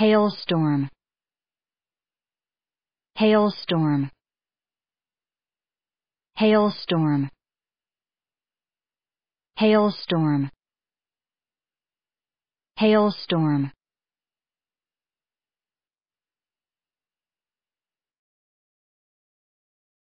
hailstorm hailstorm hailstorm hailstorm hailstorm